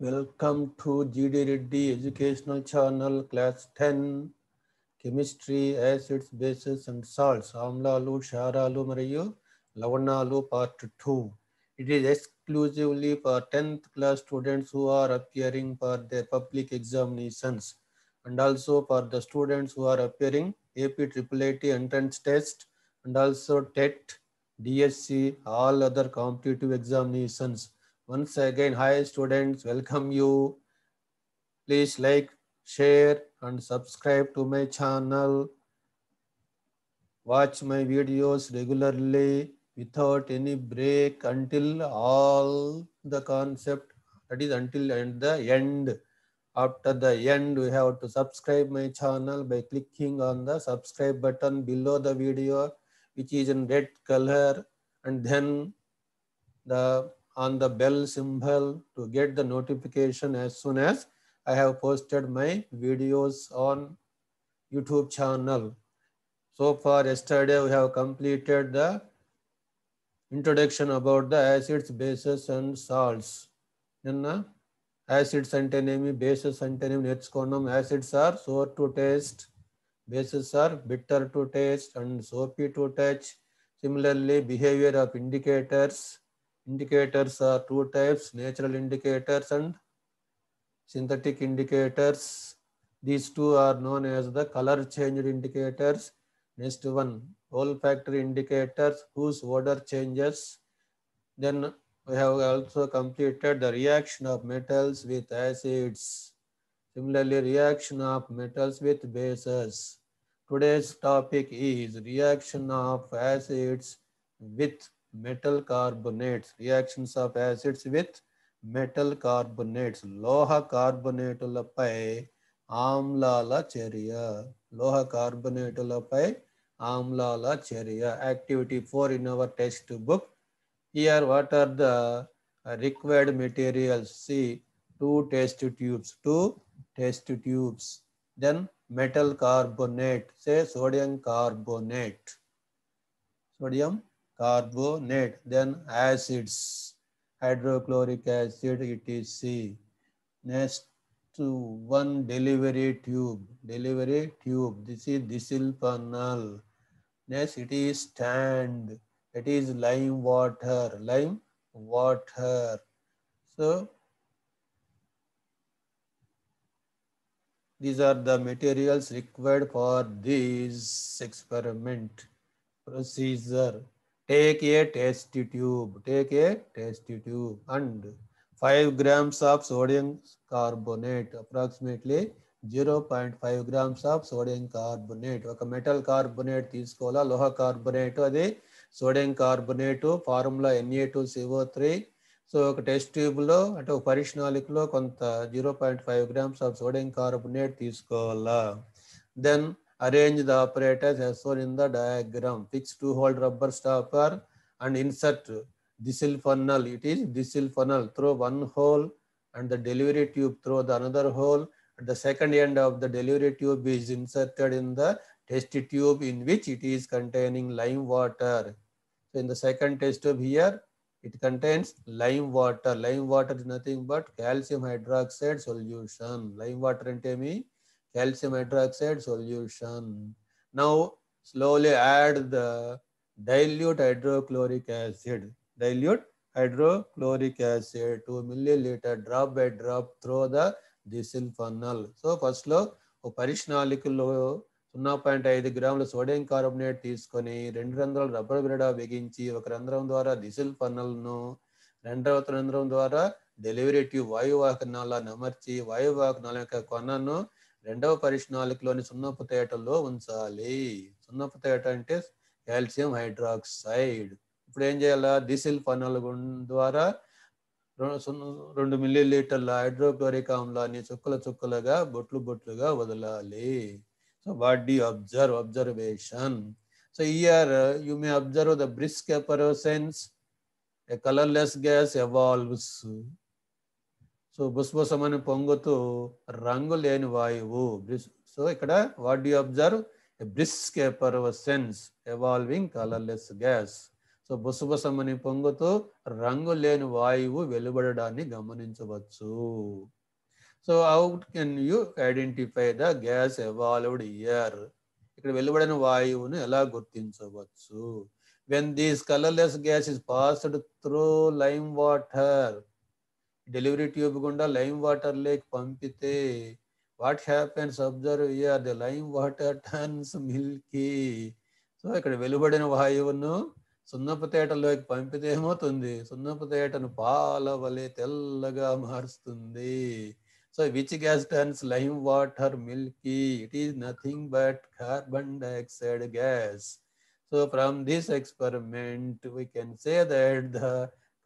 Welcome to GD Reddy Educational Channel Class 10 Chemistry Acids, Bases and Salts Amlalu, Sharalu Mariyu, Lavanalu Part 2. It is exclusively for 10th class students who are appearing for their public examinations and also for the students who are appearing AP AAAT entrance test and also TET, DSC, all other competitive examinations once again, hi students, welcome you. Please like, share and subscribe to my channel. Watch my videos regularly without any break until all the concept that is until and the end after the end we have to subscribe my channel by clicking on the subscribe button below the video which is in red color and then the on the bell symbol to get the notification as soon as I have posted my videos on YouTube channel. So far yesterday we have completed the introduction about the acids, bases and salts. Enna? Uh, acids antonymy, bases antonymy, netzconum. Acids are sour to taste, bases are bitter to taste and soapy to touch. Similarly, behavior of indicators, Indicators are two types, natural indicators and synthetic indicators. These two are known as the color changed indicators. Next one, olfactory indicators whose odor changes. Then we have also completed the reaction of metals with acids. Similarly, reaction of metals with bases. Today's topic is reaction of acids with metal carbonates reactions of acids with metal carbonates loha carbonate amla la charya loha carbonate amla la charya activity 4 in our textbook here what are the required materials see two test tubes two test tubes then metal carbonate say sodium carbonate sodium carbonate, then acids, hydrochloric acid, etc. Next one delivery tube, delivery tube, this is distil funnel. Next it is stand, it is lime water, lime water. So these are the materials required for this experiment procedure. Take a test tube take a test tube and five grams of sodium carbonate approximately zero point five grams of sodium carbonate ఒక metal carbonate తీసుకోవాలా లోహ carbonate అది sodium carbonate formula NA two CO three so ఒక test ట్యూబ్లో అంటే ఒక పరిశ్నాళికలో కొంత zero point five grams of sodium carbonate తీసుకోవాలా then Arrange the apparatus as shown in the diagram. Fix two hold rubber stopper and insert distal funnel. It is distal funnel through one hole and the delivery tube through the another hole. At the second end of the delivery tube is inserted in the test tube in which it is containing lime water. So in the second test tube here, it contains lime water. Lime water is nothing but calcium hydroxide solution. Lime water and me calcium hydroxide solution. Now slowly add the dilute hydrochloric acid. Dilute hydrochloric acid 2 ml drop by drop through the diesel funnel. So first lo లో పరిష్ణాలికలో సున్నా point ఐదు గ్రాముల sodium carbonate తీసుకొని రెండు రంధ్రాలు rubber బిరడా బిగించి ఒక రంధ్రం ద్వారా దిశల్ పన్నలను రెండవ రంధ్రం ద్వారా డెలివరీ ట్యూబ్ వాయువాహనాల నమర్చి వాయువాహనాల యొక్క కొనను రెండవ పరిష్ణాలికలోని సున్నపు తేటలో ఉంచాలి సున్నపు తేట అంటే కాల్షియం హైడ్రాక్సైడ్ ఇప్పుడు ఏం చేయాలా డిసిల్ ఫనల్ ద్వారా రెండు మిల్లీ లీటర్ల హైడ్రోక్లోరిక్ ఆమ్లాన్ని చుక్కల చుక్కలుగా బొట్లు బొట్లుగా వదలాలి so what the observe observation so here you may observe the brisk effervescence a colourless gas evolves so బుస్బుసమని పొంగుతూ రంగు లేని వాయువు సో ఇక్కడ what you observe a brisk a evolving colourless gas so బుసబుసమని పొంగుతూ రంగు లేని వాయువు వెలువడడాన్ని గమనించవచ్చు so out can you identify the gas evolved here ఇక్కడ వెలువడిన వాయువును ఎలా గుర్తించవచ్చు when these colourless gas is passed through lime water delivery tube గుండా లైమ్ వాటర్ లేక్ పంపితే what happens observe here the lime water turns milky so ఇక్కడ వెలువడిన వాయువును సున్నపు తేటలోకి పంపితే ఏమవుతుంది సున్నపు తేటను పాల వలె తెల్లగా మారుస్తుంది so which gas turns lime water milky it is nothing but carbon dioxide gas so from this experiment we can say that the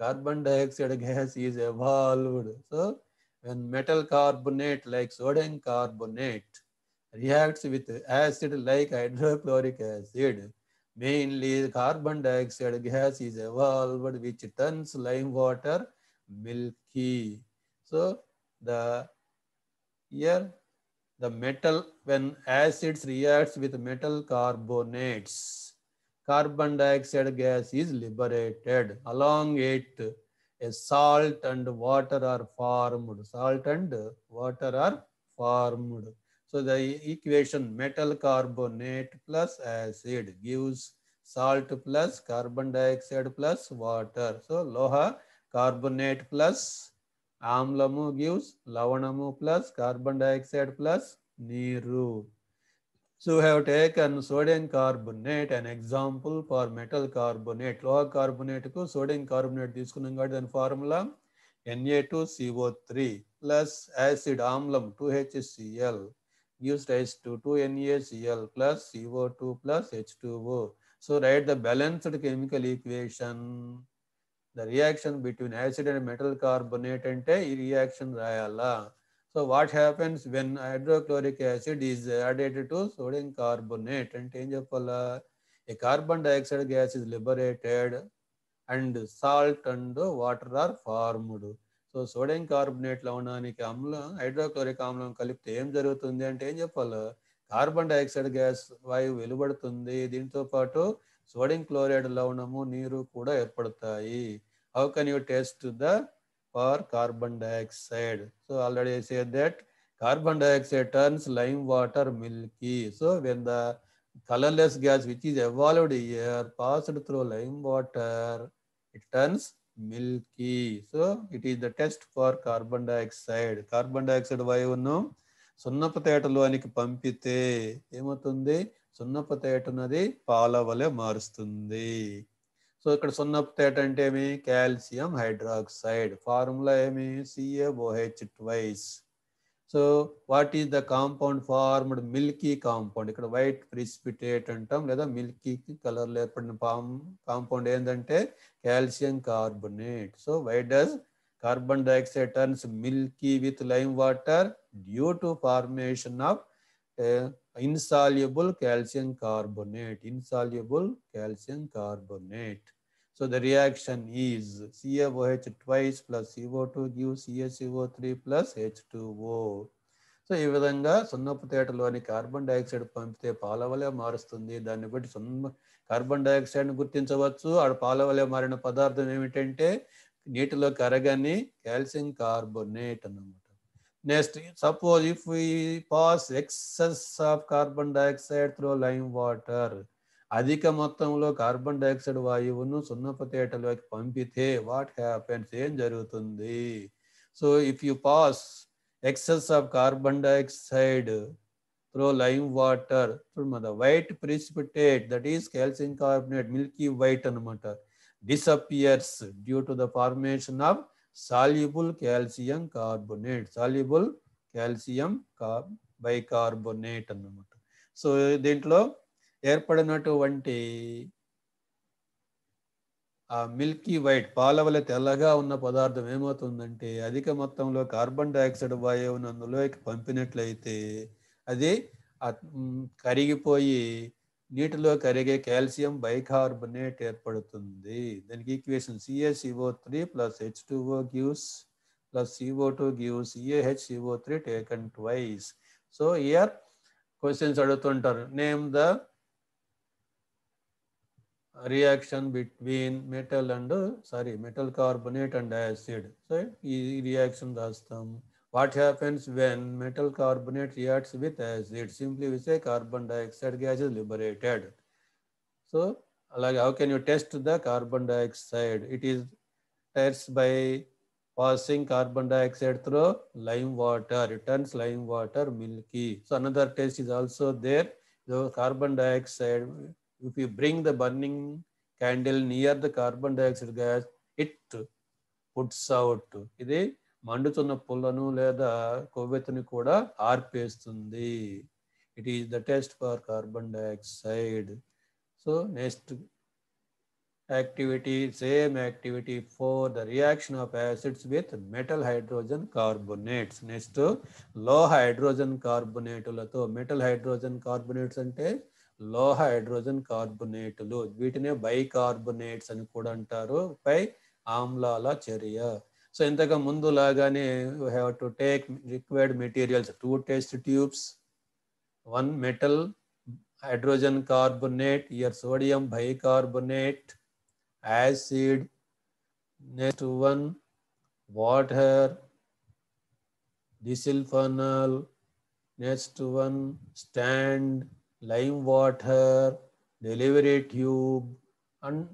carbon dioxide gas is evolved. So when metal carbonate like sodium carbonate reacts with acid like hydrochloric acid, mainly carbon dioxide gas is evolved which turns lime water milky. So the here the metal when acids reacts with metal carbonates carbon dioxide gas is liberated. Along it, a salt and water are formed. Salt and water are formed. So the equation metal carbonate plus acid gives salt plus carbon dioxide plus water. So loha carbonate plus amlamu gives lavanamu plus carbon dioxide plus niru. So we have taken sodium carbonate an example for metal carbonate. Loha carbonate ku sodium carbonate తీసుకున్నాం కాబట్టి దాని formula Na2CO3 plus acid ఆమ్లం 2HCl gives rise to 2NaCl plus CO2 plus H2O. So write the balanced chemical equation. The reaction between acid and metal carbonate అంటే ఈ reaction రాయాలా So what happens when hydrochloric acid is added to sodium carbonate? And change of color, a carbon dioxide gas is liberated and salt and water are formed. So sodium కార్బొనేట్లో ఉండడానికి అమ్లం hydrochloric ఆమ్లం కలిపితే ఏం జరుగుతుంది అంటే ఏం చెప్పాలి కార్బన్ డైఆక్సైడ్ గ్యాస్ వాయువు వెలువడుతుంది దీంతో పాటు సోడియం క్లోరైడ్ లవణము నీరు కూడా ఏర్పడతాయి how can you test the for carbon dioxide. So already I said that carbon dioxide turns lime water milky. So when the colorless gas which is evolved here passed through lime water, it turns milky. So it is the test for carbon dioxide. Carbon dioxide why వాయువును సున్నపు తేటలోనికి పంపితే ఏమవుతుంది సున్నపు తేటనది పాల వలె మారుస్తుంది so ఇక్కడ సున్నప్తేట్ అంటే ఏమి కాల్షియం హైడ్రాక్సైడ్ ఫార్ములా ఏమి CaOH twice so what is the compound formed milky compound ఇక్కడ వైట్ ప్రిసిపిటేట్ అంటాం లేదా మిల్కీ కలర్లో ఏర్పడిన కాంపౌండ్ ఏంటంటే calcium carbonate so why does carbon dioxide turns milky with lime water due to formation of insoluble calcium carbonate insoluble calcium carbonate So the reaction is CaOH twice plus CO2 gives CaCO3 plus H2O. So ఈ విధంగా సున్నపు తేటలోని carbon dioxide పంపితే పాలవలే మారుస్తుంది దాన్ని బట్టి సున్న carbon డైఆక్సైడ్ని గుర్తించవచ్చు ఆడ పాలవలే మారిన పదార్థం ఏమిటంటే నీటిలో కరగని కాల్సియం కార్బోనేట్ అనమాట next suppose if we pass excess of carbon dioxide through lime water అధిక మొత్తంలో కార్బన్ డైఆక్సైడ్ వాయువును సున్నపతేటలోకి పంపితే వాట్ హ్యాపెన్స్ ఏం జరుగుతుంది so if you pass excess of carbon dioxide through lime water white precipitate that is calcium carbonate milky white అనమాట disappears due to the formation of soluble calcium carbonate soluble calcium by bicarbonate అన్నమాట so దీంట్లో ఏర్పడినటువంటి ఆ Milky white పాలవల తెల్లగా ఉన్న పదార్థం ఏమవుతుందంటే అధిక మొత్తంలో కార్బన్ డైఆక్సైడ్ వాయువును అందులోకి పంపినట్లయితే అది కరిగిపోయి నీటిలో కరిగే కాల్షియం బైకార్బనేట్ ఏర్పడుతుంది దానికి equation CO three plus H two O gives plus CO two gives H CO three taken twice so here questions అడుగుతుంటారు name the reaction between metal and sorry metal carbonate and acid so reaction rastam what happens when metal carbonate reacts with acid simply we say carbon dioxide gas is liberated so like how can you test the carbon dioxide it is tests by passing carbon dioxide through lime water it turns lime water milky so another test is also there the carbon dioxide if you bring the burning candle near the carbon dioxide gas it puts out ఇది మండుతున్న పుల్లను లేదా కొవ్వెత్తుని కూడా ఆర్పేస్తుంది it is the test for carbon dioxide so next activity same activity four the reaction of acids with metal hydrogen carbonates next లో hydrogen కార్బొనేటులతో metal hydrogen carbonates అంటే लोह हाइड्रोजन कार्बोनेट लो बीटिने बाइकार्बोनेट्स అని కూడా అంటారో బై ఆమ్లాల చర్య సో ఇంతక ముందు లాగానే have to take required materials two test tubes one metal hydrogen carbonate here sodium bicarbonate acid next one what her thistle funnel next one stand lime water, delivery tube, and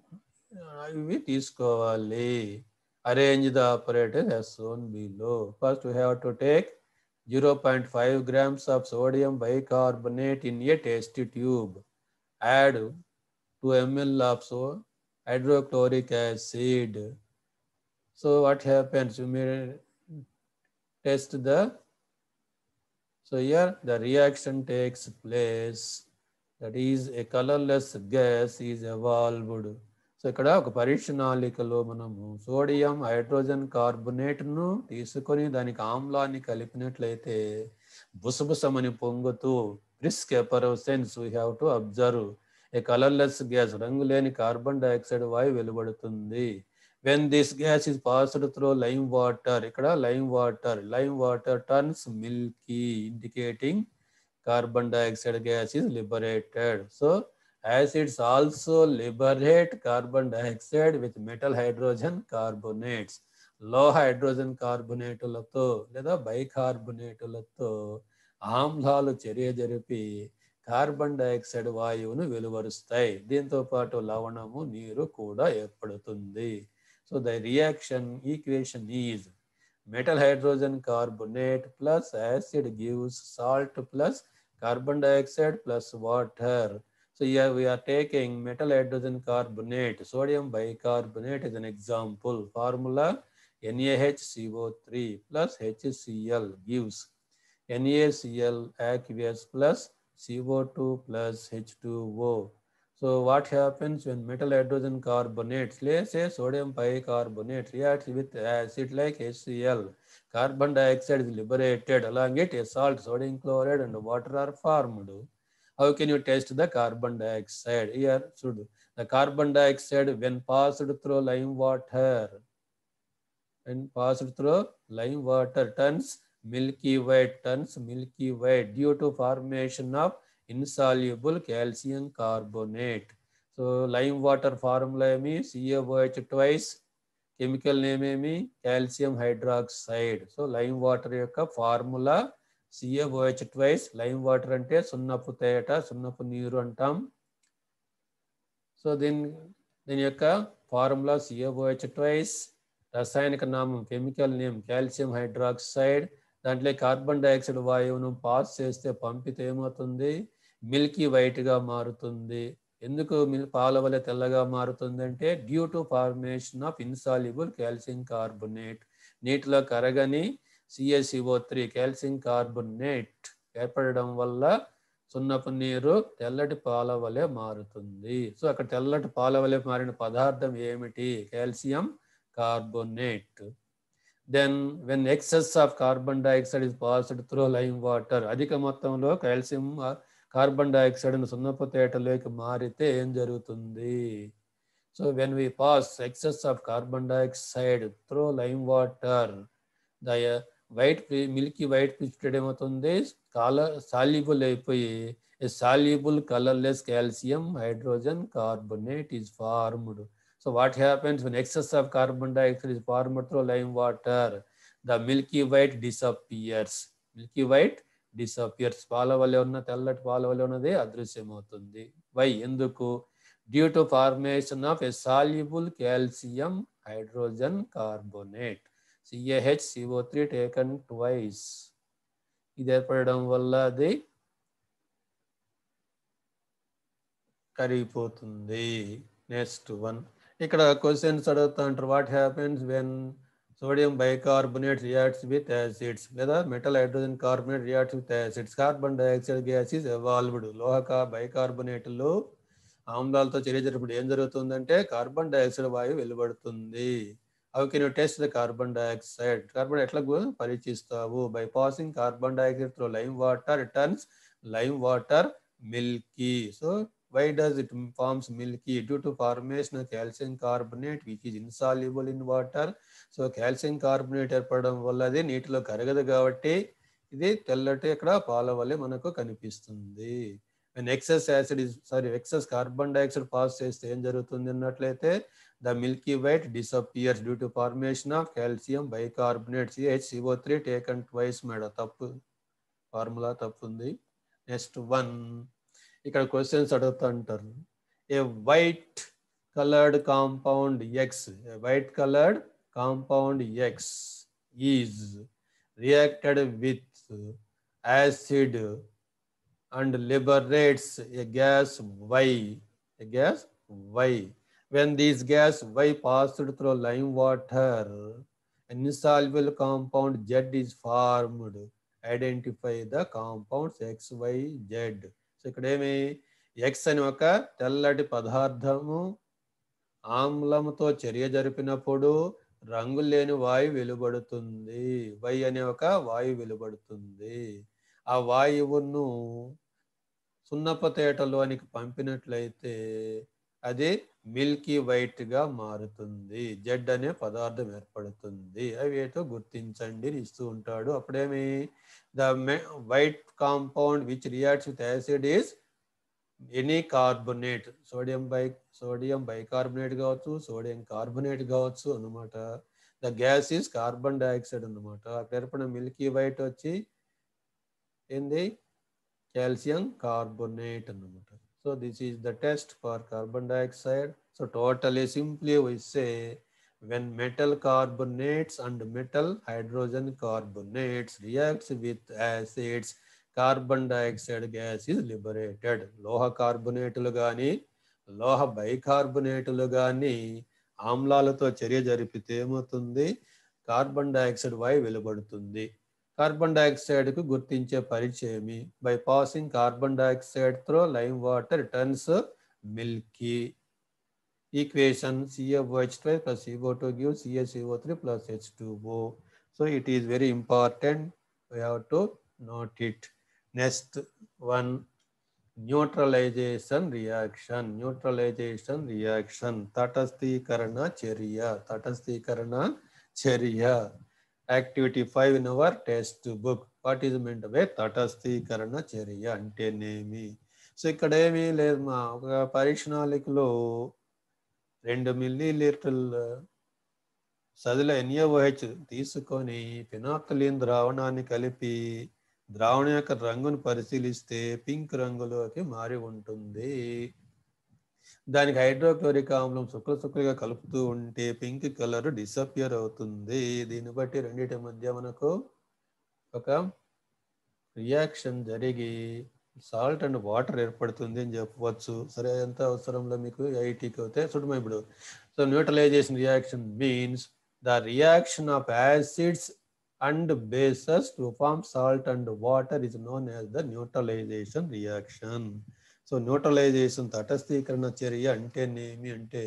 with uh, Iskovali. Arrange the apparatus as shown below. First, we have to take 0.5 grams of sodium bicarbonate in a test tube. Add 2 ml of so hydrochloric acid. So what happens? You may test the So here the reaction takes place. That is a colorless gas is evolved. So ఇక్కడ ఒక పరీక్షణాళికలో మనము sodium hydrogen కార్బొనేట్ను తీసుకొని దానికి ఆమ్లాన్ని కలిపినట్లయితే బుసబుసమని పొంగుతూ brisk effervescence we have to observe a colourless gas రంగు లేని కార్బన్ డైఆక్సైడ్ వాయు వెలువడుతుంది when this gas is passed through lime water ఇక్కడ lime water lime water turns milky indicating carbon dioxide gas is liberated so acids also liberate carbon dioxide with metal hydrogen carbonates లో hydrogen కార్బోనేటులతో లేదా బైకార్బోనేటులతో ఆమ్లాలు చర్య జరిపి carbon dioxide వాయువును వెలువరుస్తాయి దీంతో పాటు లవణము నీరు కూడా ఏర్పడుతుంది So the reaction equation is metal hydrogen carbonate plus acid gives salt plus carbon dioxide plus water. So here we are taking metal hydrogen carbonate, sodium bicarbonate as an example. Formula NaHCO3 plus HCl gives NaCl aqueous plus CO2 plus H2O so what happens when metal hydrogen carbonates, let's say sodium bicarbonate reacts with acid like HCl. Carbon dioxide is liberated along it, a salt, sodium chloride and water are formed. How can you test the carbon dioxide? Here should the carbon dioxide when passed through lime water and passed through lime water turns milky white, turns milky white due to formation of insoluble calcium carbonate so lime water formula ఏమి CaOH twice chemical name ఏమి calcium hydroxide so lime water యొక్క formula CaOH twice lime water అంటే సున్నపు తేట సున్నపు నీరు అంటాం so దీని దీని యొక్క ఫార్ములా సిఏఓహెచ్ ట్వైస్ రసాయనిక నామం కెమికల్ నేమ్ కాల్షియం హైడ్రాక్సైడ్ దాంట్లో కార్బన్ డైఆక్సైడ్ వాయువును పాస్ చేస్తే పంపితే ఏమవుతుంది మిల్కీ వైట్గా మారుతుంది ఎందుకు మిల్ పాల వల్ల తెల్లగా మారుతుంది అంటే due to formation of insoluble calcium carbonate నీటిలో కరగని సిఎస్ఈఓ త్రీ కాల్షియం కార్బొనేట్ ఏర్పడడం వల్ల సున్నపు నీరు తెల్లటి పాల వలె మారుతుంది సో అక్కడ తెల్లటి పాల వలె మారిన పదార్థం ఏమిటి calcium carbonate then when excess of carbon dioxide is passed through lime water అధిక మొత్తంలో కాల్షియం కార్బన్ డైఆక్సైడ్ను సున్నపుతేటలోకి మారితే ఏం జరుగుతుంది so when we pass excess of carbon dioxide through lime water the white milky white precipitate ఏమవుతుంది కాల soluble అయిపోయి a soluble colourless calcium hydrogen carbonate is formed so what happens when excess of carbon dioxide is formed through lime water the milky white డిసప్పియర్స్ milky white disappears పాల వలె ఉన్న తెల్లటి పాల వల్ల ఉన్నదే అదృశ్యమవుతుంది వై ఎందుకు due to formation of a soluble calcium hydrogen carbonate CaH CO three taken twice ఇది ఏర్పడడం వల్ల అది కరిగిపోతుంది నెక్స్ట్ వన్ ఇక్కడ క్వశ్చన్స్ అడుగుతా ఉంటారు what happens when sodium bicarbonate reacts with acids లేదా metal hydrogen carbonate reacts with acids carbon dioxide gas is evolved లోహక బైకార్బోనేట్లో ఆమ్లాలతో చర్య జరిపినప్పుడు ఏం జరుగుతుందంటే కార్బన్ డైఆక్సైడ్ వాయువు వెలువడుతుంది అవి can test the carbon dioxide carbon ఎట్లా పరీక్షిస్తావు by passing carbon dioxide through lime water returns lime water milky so why does it forms milky due to formation calcium calcium which is insoluble in water so calcium carbonate ఏర్పడడం వల్ల అది నీటిలో కరగదు కాబట్టి ఇది తెల్లటి ఇక్కడ పాల వల్ల మనకు కనిపిస్తుంది and excess acid sorry excess carbon dioxide pass చేస్తే ఏం జరుగుతుంది అన్నట్లయితే the milky white disappears due to formation of calcium bicarbonate CH CO three take and twice madam తప్పు ఫార్ములా తప్పు ఉంది నెక్స్ట్ వన్ ఇక్కడ క్వశ్చన్స్ అడుగుతా అంటారు a white coloured compound X white coloured compound X is reacted with acid and liberates a gas Y, a gas Y. When this gas Y passed through lime water, an insoluble compound Z is formed. Identify the compounds X, Y, Z. So, ఇక్కడ ఏమి X అని ఒక తెల్లటి పదార్థము ఆమ్లంతో చర్య జరిపినప్పుడు రంగు లేని వాయు వెలువడుతుంది వై అనే ఒక వాయు వెలువడుతుంది ఆ వాయువును సున్నపతేటలోనికి పంపినట్లయితే అది మిల్కీ వైట్గా మారుతుంది జెడ్ అనే పదార్థం ఏర్పడుతుంది అవి ఏటో గుర్తించండి ఇస్తూ ఉంటాడు అప్పుడేమి the white compound which reacts with acid is any carbonate sodium bi sodium bicarbonate gavachu sodium carbonate gavachu anamata the gas is carbon dioxide anamata akkarpana milky white vachi the calcium carbonate anamata so this is the test for carbon dioxide so totally simply we say when metal carbonates and metal hydrogen carbonates reacts with acids carbon dioxide gas is liberated లోహ కార్బొనేటులు కానీ లోహ బైకార్బొనేటులు కానీ ఆమ్లాలతో చర్య జరిపితే ఏమవుతుంది carbon dioxide వై వెలువడుతుంది కార్బన్ డైఆక్సైడ్కు గుర్తించే పరిచయమి by passing carbon dioxide through lime water turns milky equation సిఎఫ్హెచ్ twice plus CO two give CaCO three plus H two O so it is very important we have to note it next one neutralisation reaction neutralisation reaction తటస్థీకరణ చర్య తటస్థీకరణ చర్య activity five in our test book what is meant by తటస్థీకరణ చర్య అంటేనేమి నేమి so ఇక్కడ ఏమీ లేదు మా ఒక పరీక్షణాలికలో రెండు మిల్లీ లీటర్ సదిల ఎన్ఏఓహెచ్ తీసుకొని ఫినాక్లిన్ ద్రావణాన్ని కలిపి ద్రావణం యొక్క రంగును పరిశీలిస్తే పింక్ రంగులోకి మారి ఉంటుంది దానికి హైడ్రోక్లోరిక్ ఆమ్లం శుక్ల శుక్లగా కలుపుతూ ఉంటే పింక్ కలర్ డిసప్యర్ అవుతుంది దీన్ని బట్టి రెండింటి మధ్య మనకు ఒక రియాక్షన్ జరిగి సాల్ట్ అండ్ వాటర్ ఏర్పడుతుంది అని చెప్పవచ్చు సరే ఎంత అవసరంలో మీకు ఐటీకి అవుతే సుడమ ఇప్పుడు so neutralisation reaction means the reaction of acids and bases to form salt and water is known as the neutralization reaction so neutralisation తటస్థీకరణ చర్య అంటే ఏమి అంటే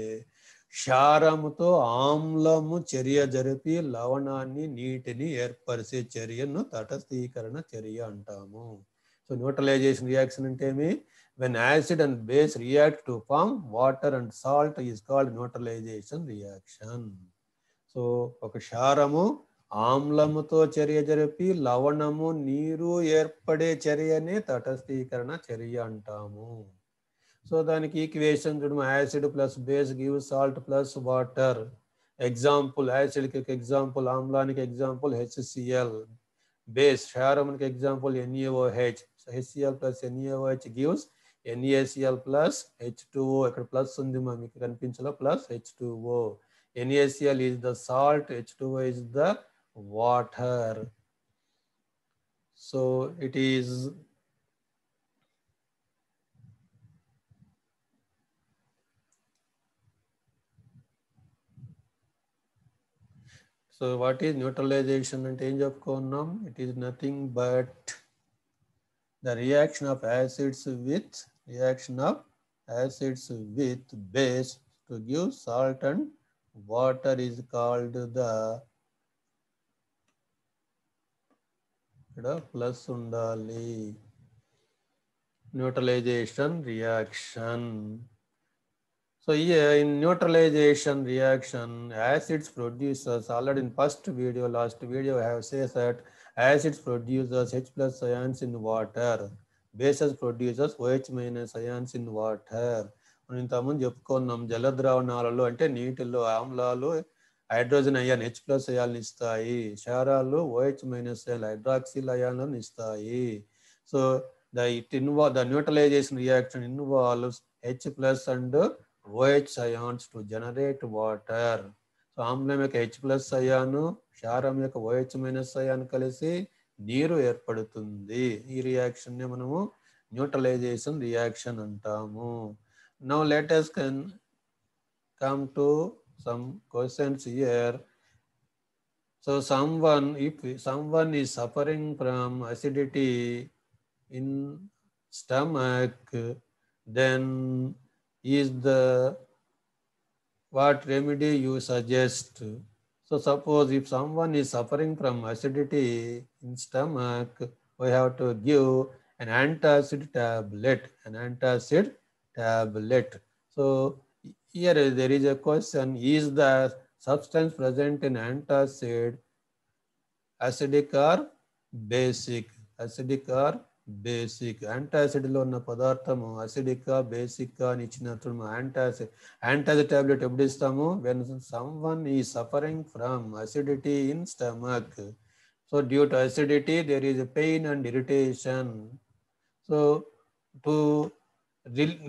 క్షారముతో ఆమ్లము చర్య జరిపి లవణాన్ని నీటిని ఏర్పరిచే చర్యను తటస్థీకరణ చర్య అంటాము సో న్యూట్రలైజేషన్ రియాక్షన్ అంటే ఏమి when acid and base react to form water and salt is called neutralisation reaction so ఒక క్షారము ఆమ్లముతో చర్య జరిపి లవణము నీరు ఏర్పడే చర్యనే తటస్థీకరణ చర్య అంటాము సో దానికి ఈక్వేషన్ చూడము acid plus base give salt plus water example యాసిడ్కి ఎగ్జాంపుల్ ఆమ్లానికి ఎగ్జాంపుల్ హెచ్సిఎల్ బేస్ క్షారమునికి example NaOH HCl plus NaOH gives NaCl plus H two O ఇక్కడ ప్లస్ ఉంది మా మీకు కనిపించలో plus H two O NaCl is the salt H two O is the water. So it is So what is neutralization and change of conum? It is nothing but the reaction of acids with reaction of acids with base to give salt and water is called the ఇక్కడ plus ఉండాలి neutralisation reaction so ఈ neutralisation reaction acids producers already in first video last video have says that acids producers H plus ions in water bases producers OH minus ions in water మనం ఇంతకుముందు చెప్పుకున్నాం జలద్రావణాలలో అంటే నీటిలో ఆమ్లాలు hydrogen ion H plus ion ఇస్తాయి క్షారాలు OH minus ion hydroxyl అయాన్లు ఇస్తాయి so the it involve the neutralisation reaction involves H plus and OH ions to generate water so ఆమ్లం యొక్క హెచ్ ప్లస్ అయాను క్షారం యొక్క ఓహెచ్ మైనస్ అయాన్ కలిసి నీరు ఏర్పడుతుంది ఈ రియాక్షన్ని మనము న్యూట్రలైజేషన్ రియాక్షన్ అంటాము now let's can come to some questions here. So someone, if someone is suffering from acidity in stomach, then is the what remedy you suggest? So suppose if someone is suffering from acidity in stomach, we have to give an antacid tablet, an antacid tablet. So here there is a question is the substance present in antacid acidic or basic acidic or basic antacid lo padartham acidic or basic ka nichinatrum antacid antacid tablet eppudu when someone is suffering from acidity in stomach so due to acidity there is a pain and irritation so to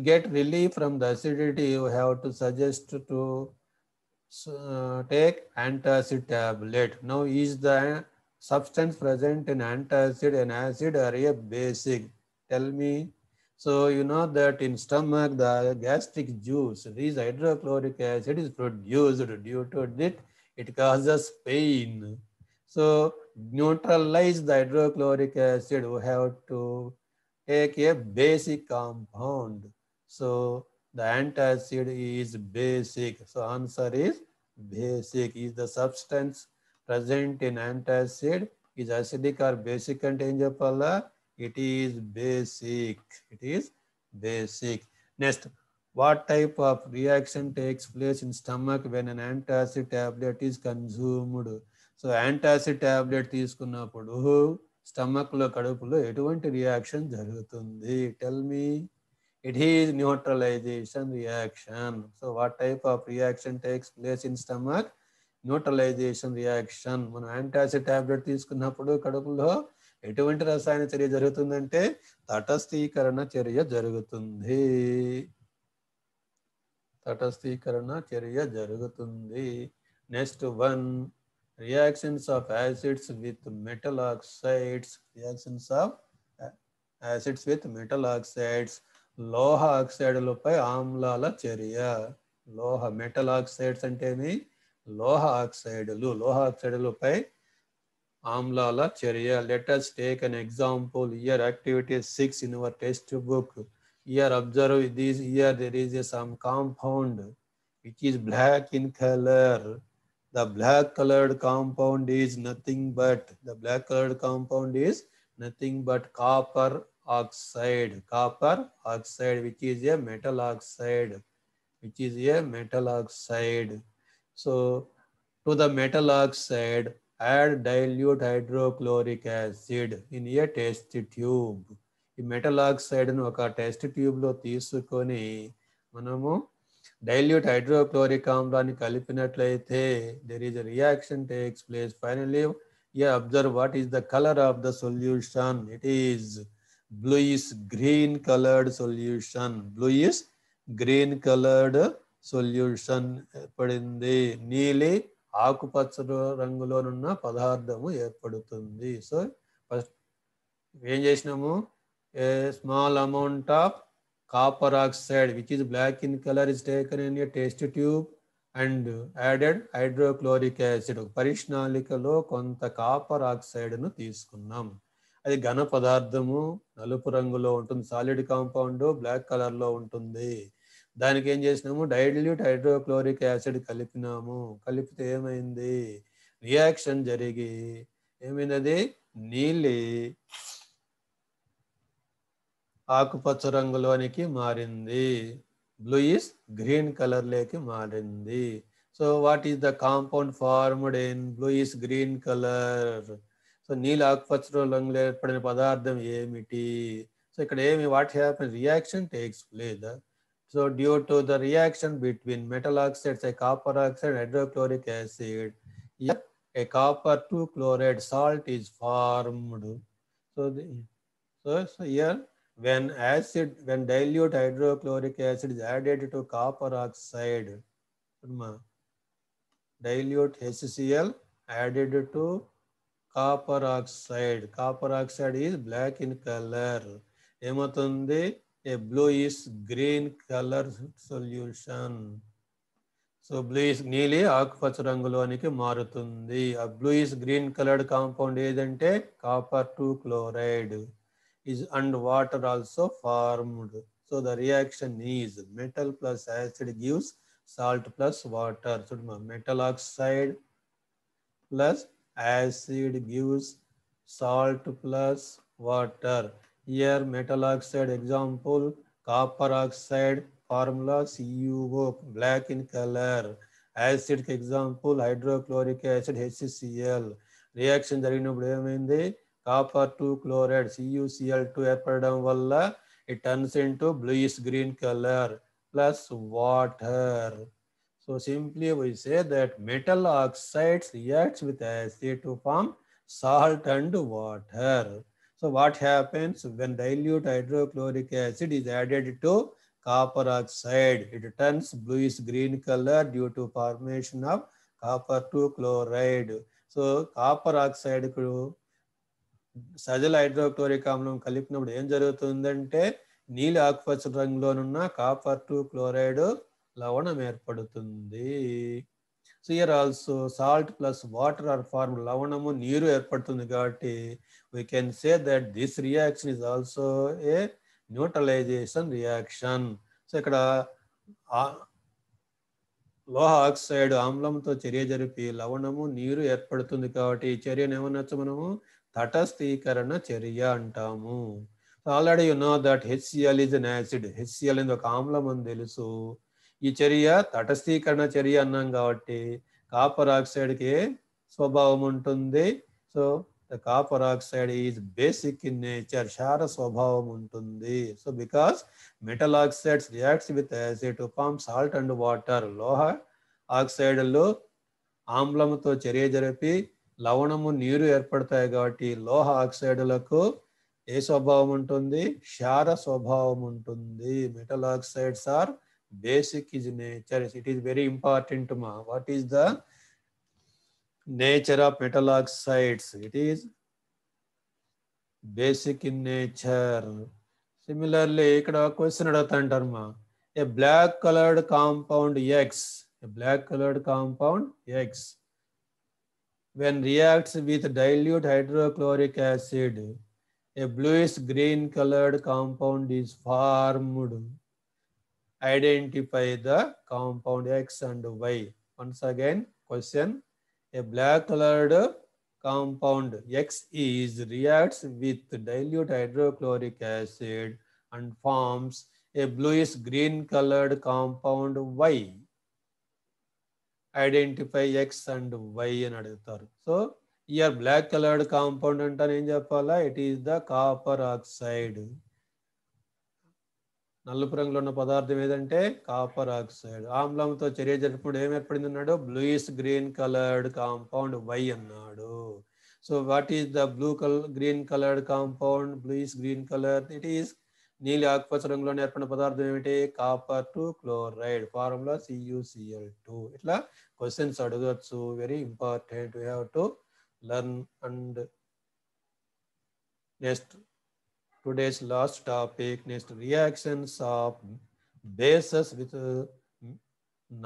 get relief from the acidity, you have to suggest to uh, take antacid tablet. Now, is the substance present in antacid an acid or a basic? Tell me. So, you know that in stomach, the gastric juice, this hydrochloric acid is produced due to it, it causes pain. So, neutralize the hydrochloric acid, we have to take a basic compound. So the antacid is basic. So answer is basic is the substance present in antacid is acidic or basic contains pala. It is basic. It is basic. Next, what type of reaction takes place in stomach when an antacid tablet is consumed? So antacid tablet తీసుకున్నప్పుడు స్టమక్లో కడుపులో ఎటువంటి reaction జరుగుతుంది tell me it is neutralization reaction so what type of reaction takes place in stomach neutralization reaction మనం antacid tablet తీసుకున్నప్పుడు కడుపులో ఎటువంటి రసాయన చర్య జరుగుతుందంటే తటస్థీకరణ చర్య జరుగుతుంది తటస్థీకరణ చర్య జరుగుతుంది next one reactions of acids with metal oxides, reactions of acids with metal oxides, loha oxide lupai amlala charya, loha metal oxides and temi, loha oxide lu, loha oxide lupai amlala charya. Let us take an example here, activity 6 in our test book. Here observe this, here there is some compound which is black in color the black colored compound is nothing but the black colored compound is nothing but copper oxide copper oxide which is a metal oxide which is a metal oxide so to the metal oxide add dilute hydrochloric acid in a test tube ఈ metal ఆక్సైడ్ను ఒక test ట్యూబ్లో తీసుకొని మనము dilute hydrochloric ఆమ్లాన్ని కలిపినట్లయితే there is reaction takes place finally you observe what is the colour of the solution it is bluish green coloured solution bluish green coloured solution ఏర్పడింది నీలి ఆకుపచ్చ రంగులోనున్న పదార్థము ఏర్పడుతుంది సో ఫస్ట్ ఏం చేసినాము a small amount of copper oxide which is black in colour is taken in a test tube and added hydrochloric acid పరిష్ణాళికలో కొంత copper ఆక్సైడ్ను తీసుకున్నాం అది ఘన పదార్థము నలుపు రంగులో ఉంటుంది సాలిడ్ కాంపౌండ్ బ్లాక్ కలర్లో ఉంటుంది దానికి ఏం చేసినాము డైల్యూట్ హైడ్రోక్లోరిక్ యాసిడ్ కలిపినాము కలిపితే ఏమైంది రియాక్షన్ జరిగి ఏమైంది నీళ్ళి ఆకుపచ్చ రంగులోనికి మారింది బ్లూ ఇస్ గ్రీన్ కలర్లోకి మారింది so what is the compound formed in blue is green colour so నీళ్ళు ఆకుపచ్చ రంగులో ఏర్పడిన పదార్థం ఏమిటి సో ఇక్కడ ఏమి what happen reaction takes place so due to the reaction between metal oxides a copper oxide hydrochloric acid a copper two chloride salt is formed so so so here when acid when dilute hydrochloric acid is added to copper oxide dilute HCl added to copper oxide copper oxide is black in color a blue ఏమవుతుంది a bluish green colour solution so bluish నీలి ఆకుపచ్చ marutundi a blue is green colored compound edante copper 2 chloride is and water also formed. So the reaction is metal plus acid gives salt plus water. So metal oxide plus acid gives salt plus water. Here metal oxide example copper oxide formula CuO black in color. Acid example hydrochloric acid HCl. Reaction jarigina జరిగినప్పుడు ayindi copper 2 chloride CuCl2 eperidine valla it turns into bluish green color plus water. So simply we say that metal oxides reacts with acid to form salt and water. So what happens when dilute hydrochloric acid is added to copper oxide? It turns bluish green color due to formation of copper 2 chloride. So copper oxide సజల hydrochloric ఆమ్లం కలిపినప్పుడు ఏం జరుగుతుందంటే నీలి ఆకుపచ్చ రంగులోనున్న copper two chloride లవణం ఏర్పడుతుంది so here also salt plus water are form లవణము నీరు ఏర్పడుతుంది కాబట్టి we can say that this reaction is also a neutralization reaction so ఇక్కడ లోహ ఆక్సైడ్ ఆమ్లంతో చర్య జరిపి లవణము నీరు ఏర్పడుతుంది కాబట్టి ఈ చర్యను ఏమనొచ్చు మనము తటస్థీకరణ చర్య అంటాము already you know that HCl is an acid HCl అనేది ఒక ఆమ్లం అని తెలుసు ఈ చర్య తటస్థీకరణ చర్య అన్నాం కాబట్టి కాపర్ ఆక్సైడ్కి స్వభావం ఉంటుంది so the copper oxide is basic in nature క్షార స్వభావం ఉంటుంది so because metal oxides reacts with acid form salt and water లోహ ఆక్సైడ్లు ఆమ్లంతో చర్య జరిపి లవణము నీరు ఏర్పడతాయి కాబట్టి లోహ ఆక్సైడ్లకు ఏ స్వభావం ఉంటుంది క్షార స్వభావం ఉంటుంది metal oxides are basic is nature it is very important మా what is the nature of metal oxides it is basic in nature similarly ఇక్కడ క్వశ్చన్ అడుగుతాంటారు మా a black coloured compound X black coloured compound X when reacts with dilute hydrochloric acid, a bluish green colored compound is formed. Identify the compound X and Y. Once again, question, a black colored compound X is reacts with dilute hydrochloric acid and forms a bluish green colored compound Y. Identify X and Y అని అడుగుతారు so here black coloured compound అంటే ఏం చెప్పాలా it is the copper oxide నలుపు రంగులో ఉన్న పదార్థం ఏదంటే కాపర్ ఆక్సైడ్ ఆమ్లంతో చర్య జరిపినప్పుడు ఏం ఏర్పడింది అన్నాడు bluish green coloured compound Y అన్నాడు so what is the blue colour green coloured compound bluish green colour it is నీలక ఫస రంగులో ఏర్పడిన పదార్థం ఏంటి కాపర్ 2 క్లోరైడ్ ఫార్ములా CuCl2 ఇట్లా क्वेश्चंस అడగొచ్చు very important you have to learn and next today's last topic next reactions of bases with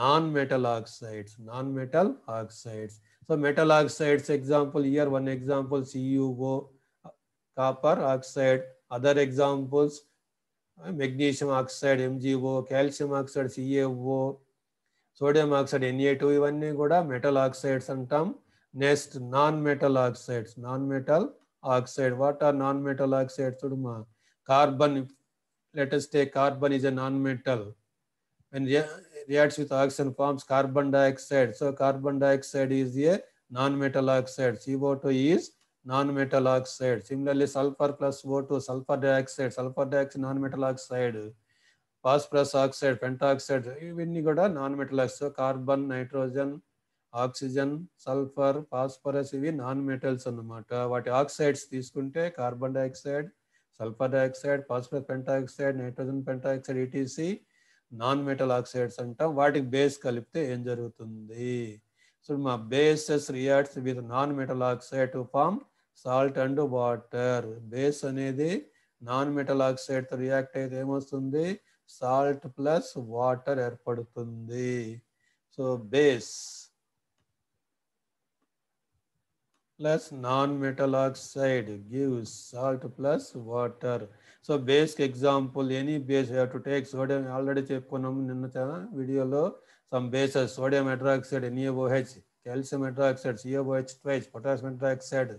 non metal oxides non metal oxides so metal oxides example here one example CuO copper oxide other examples magnesium oxide MgO, calcium oxide CaO, sodium oxide Na2 ఇవన్నీ కూడా metal oxides అంటాం next non metal oxides non metal oxide what are non metal oxides చూడమా carbon let us take carbon is a non metal and reacts with oxygen forms carbon dioxide. So carbon dioxide is a non-metal oxide. CO2 is non-metal oxide. Similarly, sulfur plus O2, sulphur dioxide, sulphur dioxide, non metal oxide phosphorus oxide pentoxide, ఇవన్నీ కూడా non metal oxides. Carbon nitrogen oxygen sulphur phosphorus ఇవి non metals అన్నమాట వాటి oxides తీసుకుంటే carbon dioxide sulphur dioxide phosphorus pentoxide nitrogen pentoxide ETC non metal oxides అంటాం వాటికి base కలిపితే ఏం జరుగుతుంది సో మా bases reacts with non metal oxide to form salt and water base అనేది నాన్ మెటల్ ఆక్సైడ్ రియాక్ట్ అయితే ఏమొస్తుంది సాల్ట్ ప్లస్ వాటర్ ఏర్పడుతుంది so base plus non metal oxide gives salt plus water so బేస్కి example any base have to take sodium already చెప్పుకున్నాము నిన్న వీడియోలో some bases sodium hydroxide NAOH calcium hydroxide COH twice potassium hydroxide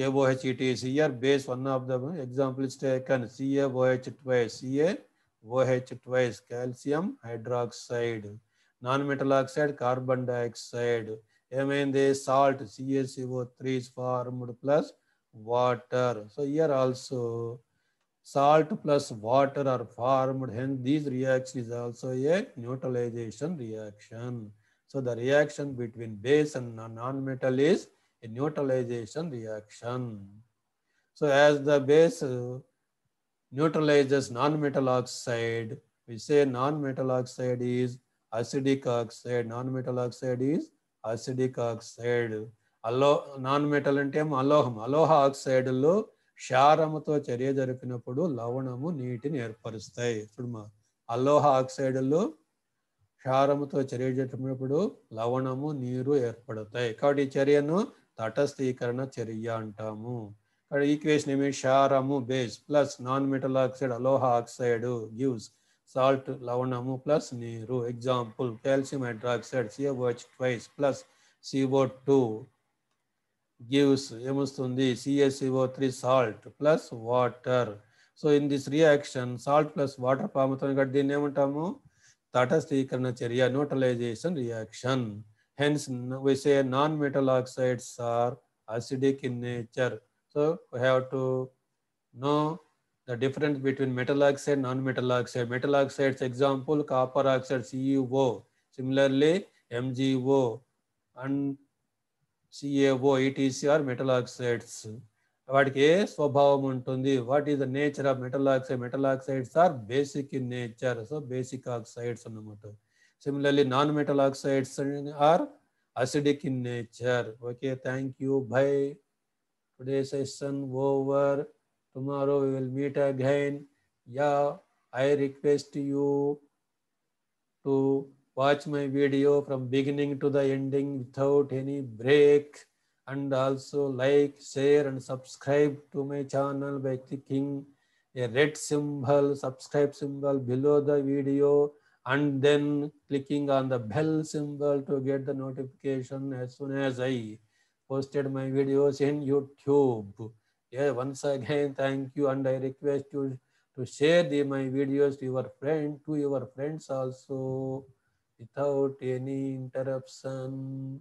KOH here. Base one of the example is taken CaOH twice, CaOH twice, calcium hydroxide, non-metal oxide, carbon dioxide. Amine the salt CaCO3 is formed plus water. So here also salt plus water are formed. Hence this reaction is also a neutralization reaction. So the reaction between base and non-metal is a neutralization reaction. So as the base neutralizes non-metal oxide, we say non-metal oxide is acidic oxide, non-metal oxide is acidic oxide. Non-metal and aloha, aloha oxide lo sharamato charya jarupina podu lavanamu neat in air paristai. Aloha oxide lo sharamato charya jarupina podu lavanamu neeru air paristai. Kaudi charya no తటస్థీకరణ చర్య అంటాము ఇక్కడ equation ఏమి షారము base plus non metal oxide అలోహ oxide gives salt లవణము plus నీరు example calcium hydroxide COH twice plus CO two gives ఏమొస్తుంది CSEO three salt plus water so in this reaction salt plus water పాముతుంది కాబట్టి దీన్ని ఏమంటాము తటస్థీకరణ చర్య neutralization reaction Hence, we say non-metal oxides are acidic in nature. So we have to know the difference between metal oxide, non-metal oxide. Metal oxides, example, copper oxide, CuO. Similarly, MgO and CaO, etc. are metal oxides. వాటికి ఏ స్వభావం ఉంటుంది what is the nature of metal oxide metal oxides are basic in nature so basic oxides అన్నమాట Similarly, non-metal oxides are acidic in nature. Okay, thank you. Bye. today session over. Tomorrow we will meet again. Yeah, I request you to watch my video from beginning to the ending without any break and also like, share and subscribe to my channel by clicking a red symbol, subscribe symbol below the video. and then clicking on the bell symbol to get the notification as soon as I posted my videos in YouTube. Yeah, once again, thank you and I request you to share the, my videos to your friend, to your friends also without any interruption.